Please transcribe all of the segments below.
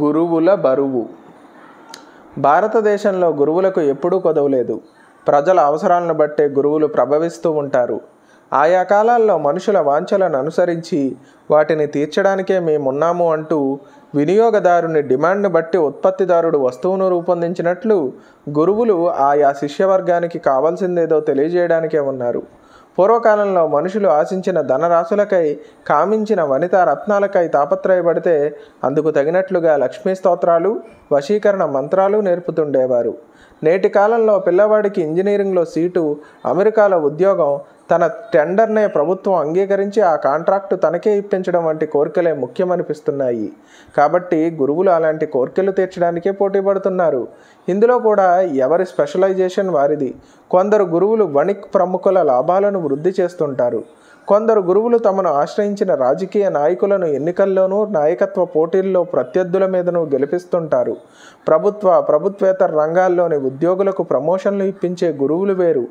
గురువుల బరువు భారతదేశంలో గురువులకు ఎప్పుడూ కొదవలేదు ప్రజల అవసరాలను బట్టే గురువులు ప్రభవిస్తూ ఉంటారు ఆయా కాలాల్లో మనుషుల వాంఛలను అనుసరించి వాటిని తీర్చడానికే మేమున్నాము అంటూ వినియోగదారుని డిమాండ్ను బట్టి ఉత్పత్తిదారుడు వస్తువును రూపొందించినట్లు గురువులు ఆయా శిష్యవర్గానికి కావాల్సిందేదో తెలియజేయడానికే ఉన్నారు పూర్వకాలంలో మనుషులు ఆశించిన ధనరాశులకై కామించిన వనితా రత్నాలకై తాపత్రయపడితే అందుకు తగినట్లుగా లక్ష్మీ స్తోత్రాలు వశీకరణ మంత్రాలు నేర్పుతుండేవారు నేటి కాలంలో పిల్లవాడికి ఇంజనీరింగ్లో సీటు అమెరికాలో ఉద్యోగం తన టెండర్నే ప్రభుత్వం అంగీకరించి ఆ కాంట్రాక్టు తనకే ఇప్పించడం వంటి కోరికలే ముఖ్యమనిపిస్తున్నాయి కాబట్టి గురువులు అలాంటి కోరికలు తీర్చడానికే పోటీ పడుతున్నారు ఇందులో కూడా ఎవరి స్పెషలైజేషన్ వారిది కొందరు గురువులు వణిక్ ప్రముఖుల లాభాలను వృద్ధి చేస్తుంటారు కొందరు గురువులు తమను ఆశ్రయించిన రాజకీయ నాయకులను ఎన్నికల్లోనూ నాయకత్వ పోటీల్లో ప్రత్యర్థుల మీదను గెలిపిస్తుంటారు ప్రభుత్వ ప్రభుత్వేతర రంగాల్లోని ఉద్యోగులకు ప్రమోషన్లు ఇప్పించే గురువులు వేరు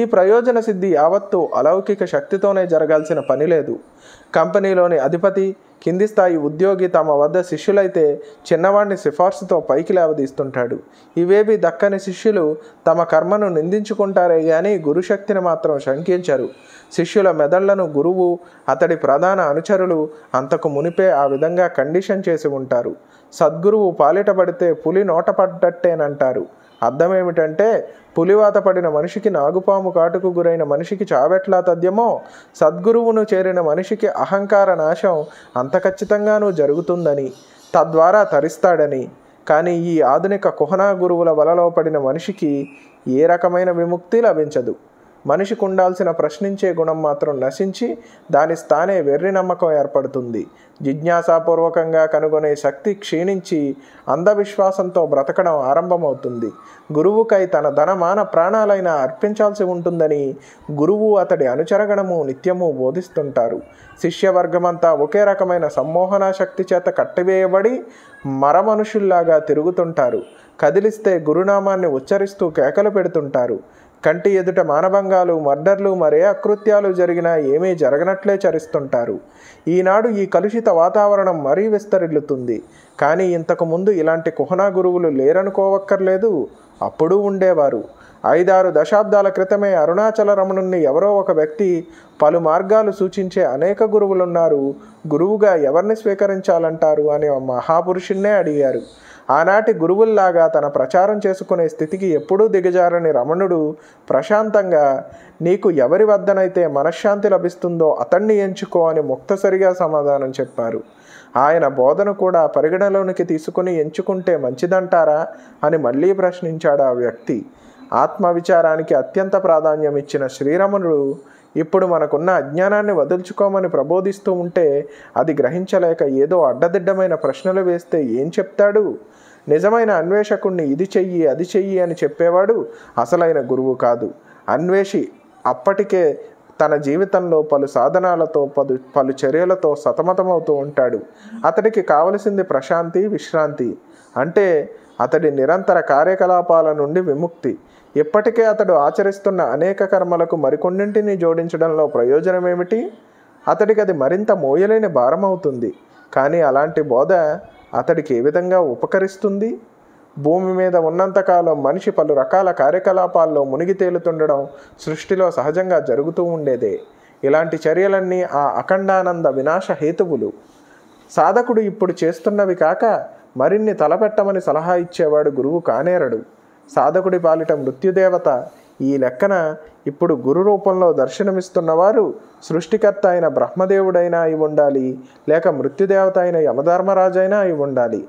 ఈ ప్రయోజన సిద్ధి యావత్తు అలౌకిక శక్తితోనే జరగాల్సిన పని లేదు కంపెనీలోని అధిపతి కింది స్థాయి ఉద్యోగి తమ వద్ద శిష్యులైతే చిన్నవాడిని సిఫార్సుతో పైకి లేవదీస్తుంటాడు ఇవేవి దక్కని శిష్యులు తమ కర్మను నిందించుకుంటారే గాని గురుశక్తిని మాత్రం శంకించరు శిష్యుల మెదళ్లను గురువు అతడి ప్రధాన అనుచరులు అంతకు మునిపే ఆ విధంగా కండిషన్ చేసి ఉంటారు సద్గురువు పాలిటబడితే పులి నోట అర్థం ఏమిటంటే పులివాత పడిన మనిషికి నాగుపాము కాటుకు గురైన మనిషికి చావెట్లా తథ్యమో సద్గురువును చేరిన మనిషికి అహంకార నాశం అంత ఖచ్చితంగానూ జరుగుతుందని తద్వారా తరిస్తాడని కానీ ఈ ఆధునిక కుహనా గురువుల వలలో పడిన మనిషికి ఏ రకమైన విముక్తి లభించదు మనిషికి ఉండాల్సిన ప్రశ్నించే గుణం మాత్రం నశించి దాని స్థానే వెర్రి నమ్మకం ఏర్పడుతుంది జిజ్ఞాసాపూర్వకంగా కనుగొనే శక్తి క్షీణించి అంధవిశ్వాసంతో బ్రతకడం ఆరంభమవుతుంది గురువుకై తన ధనమాన ప్రాణాలైనా అర్పించాల్సి ఉంటుందని గురువు అతడి అనుచరగణము నిత్యము బోధిస్తుంటారు శిష్యవర్గమంతా ఒకే రకమైన సమ్మోహన శక్తి చేత కట్టివేయబడి మరమనుషుల్లాగా తిరుగుతుంటారు కదిలిస్తే గురునామాన్ని ఉచ్చరిస్తూ కేకలు పెడుతుంటారు కంటి ఎదుట మానభంగాలు మర్డర్లు మరే అకృత్యాలు జరిగినా ఏమీ జరగనట్లే చరిస్తుంటారు ఈనాడు ఈ కలుషిత వాతావరణం మరీ విస్తరిల్లుతుంది కానీ ఇంతకుముందు ఇలాంటి కుహనా గురువులు లేరనుకోవక్కర్లేదు అప్పుడు ఉండేవారు ఐదారు దశాబ్దాల క్రితమే అరుణాచల రమణుణ్ణి ఎవరో ఒక వ్యక్తి పలు మార్గాలు సూచించే అనేక గురువులున్నారు గురువుగా ఎవరిని స్వీకరించాలంటారు అనే మహాపురుషుణ్ణే అడిగారు ఆనాటి గురువుల్లాగా తన ప్రచారం చేసుకునే స్థితికి ఎప్పుడూ దిగజారని రమణుడు ప్రశాంతంగా నీకు ఎవరి వద్దనైతే మనశ్శాంతి లభిస్తుందో అతన్ని ఎంచుకో అని ముక్తసరిగా సమాధానం చెప్పారు ఆయన బోధన కూడా పరిగణలోనికి తీసుకుని ఎంచుకుంటే మంచిదంటారా అని మళ్ళీ ప్రశ్నించాడు ఆ వ్యక్తి ఆత్మవిచారానికి అత్యంత ప్రాధాన్యం ఇచ్చిన శ్రీరమణుడు ఇప్పుడు మనకున్న అజ్ఞానాన్ని వదులుచుకోమని ప్రబోధిస్తూ ఉంటే అది గ్రహించలేక ఏదో అడ్డదిడ్డమైన ప్రశ్నలు వేస్తే ఏం చెప్తాడు నిజమైన అన్వేషకుణ్ణి ఇది చెయ్యి అది చెయ్యి అని చెప్పేవాడు అసలైన గురువు కాదు అన్వేషి అప్పటికే తన జీవితంలో పలు సాధనాలతో పలు పలు చర్యలతో సతమతమవుతూ ఉంటాడు అతడికి కావలసింది ప్రశాంతి విశ్రాంతి అంటే అతడి నిరంతర కార్యకలాపాల నుండి విముక్తి ఇప్పటికే అతడు ఆచరిస్తున్న అనేక కర్మలకు మరికొన్నింటిని జోడించడంలో ప్రయోజనం ఏమిటి అతడికి అది మరింత మోయలేని భారం అవుతుంది కానీ అలాంటి బోధ అతడికి ఏ విధంగా ఉపకరిస్తుంది భూమి మీద ఉన్నంతకాలం మనిషి పలు రకాల కార్యకలాపాల్లో మునిగి తేలుతుండడం సృష్టిలో సహజంగా జరుగుతూ ఉండేదే ఇలాంటి చర్యలన్నీ ఆ అఖండానంద వినాశ హేతువులు సాధకుడు ఇప్పుడు చేస్తున్నవి కాక మరిన్ని తలపెట్టమని సలహా ఇచ్చేవాడు గురువు కానేరడు సాధకుడి పాలిట మృత్యుదేవత ఈ లెక్కన ఇప్పుడు గురు రూపంలో దర్శనమిస్తున్నవారు సృష్టికర్త అయిన బ్రహ్మదేవుడైనా అయి ఉండాలి లేక మృత్యుదేవత అయిన యమధర్మరాజైనా అయి ఉండాలి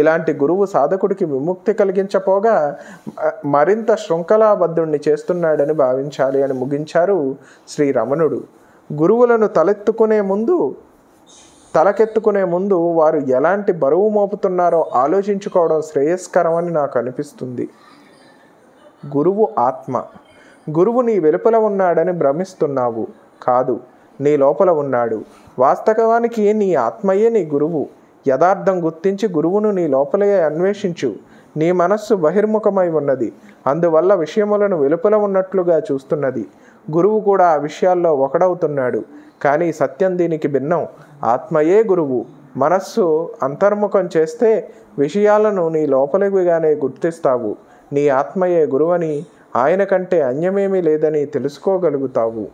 ఇలాంటి గురువు సాధకుడికి విముక్తి కలిగించపోగా మరింత శృంఖలాబద్ధుణ్ణి చేస్తున్నాడని భావించాలి అని ముగించారు శ్రీరమణుడు గురువులను తలెత్తుకునే ముందు తలకెత్తుకునే ముందు వారు ఎలాంటి బరువు మోపుతున్నారో ఆలోచించుకోవడం శ్రేయస్కరమని నాకు అనిపిస్తుంది గురువు ఆత్మ గురువు నీ వెలుపల ఉన్నాడని భ్రమిస్తున్నావు కాదు నీ లోపల ఉన్నాడు వాస్తవానికి నీ ఆత్మయే నీ గురువు యథార్థం గుర్తించి గురువును నీ లోపలే అన్వేషించు నీ మనస్సు బహిర్ముఖమై ఉన్నది అందువల్ల విషయములను వెలుపల ఉన్నట్లుగా చూస్తున్నది గురువు కూడా ఆ విషయాల్లో ఒకడవుతున్నాడు కానీ సత్యం దీనికి భిన్నం ఆత్మయే గురువు మనస్సు అంతర్ముఖం చేస్తే విషయాలను నీ లోపలివిగానే గుర్తిస్తావు నీ ఆత్మయే గురువని ఆయన కంటే అన్యమేమీ లేదని తెలుసుకోగలుగుతావు